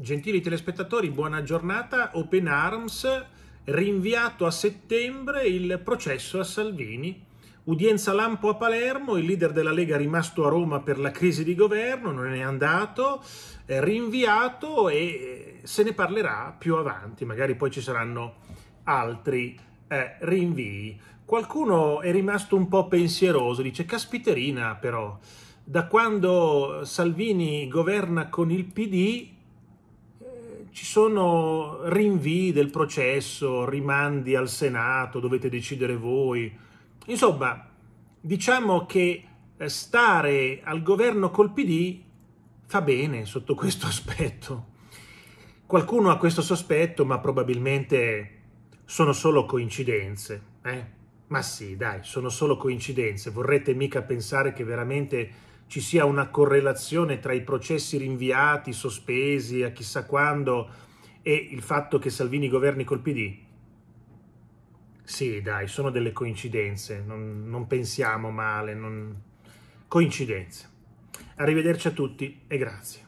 Gentili telespettatori, buona giornata. Open Arms, rinviato a settembre il processo a Salvini. Udienza lampo a Palermo, il leader della Lega è rimasto a Roma per la crisi di governo, non è andato, è eh, rinviato e eh, se ne parlerà più avanti, magari poi ci saranno altri eh, rinvii. Qualcuno è rimasto un po' pensieroso, dice caspiterina però, da quando Salvini governa con il PD ci sono rinvii del processo, rimandi al Senato, dovete decidere voi. Insomma, diciamo che eh, stare al governo col PD fa bene sotto questo aspetto. Qualcuno ha questo sospetto, ma probabilmente sono solo coincidenze. Eh? Ma sì, dai, sono solo coincidenze. Vorrete mica pensare che veramente ci sia una correlazione tra i processi rinviati, sospesi a chissà quando e il fatto che Salvini governi col PD? Sì, dai, sono delle coincidenze, non, non pensiamo male, non... coincidenze. Arrivederci a tutti e grazie.